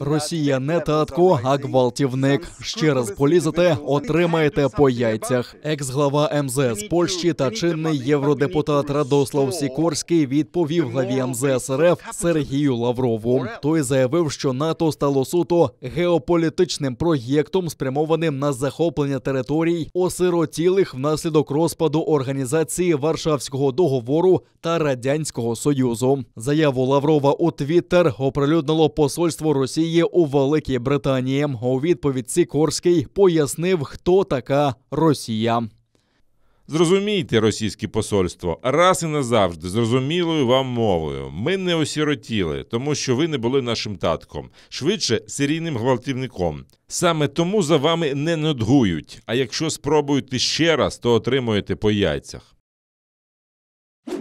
Росія не татко, а гвалтівник. Ще раз полізете, отримаєте по яйцях. Екс глава МЗС Польщі та чинний євродепутат Радослав Сікорський відповів главі МЗС РФ Сергію Лаврову. Той заявив, що НАТО стало суто геополітичним проєктом, спрямованим на захоплення територій, осиротілих внаслідок розпаду організації Варшавського договору та Радянського Союзу. Заяву Лаврова у Твіттер оприлюднило посольство Росії. Росії у Великій Британії. У відповідь Сікорський пояснив, хто така Росія. Зрозумійте російське посольство раз і назавжди зрозумілою вам мовою. Ми не осіротіли, тому що ви не були нашим татком, швидше серійним гвалтівником. Саме тому за вами не нудгують. А якщо спробуєте ще раз, то отримуєте по яйцях.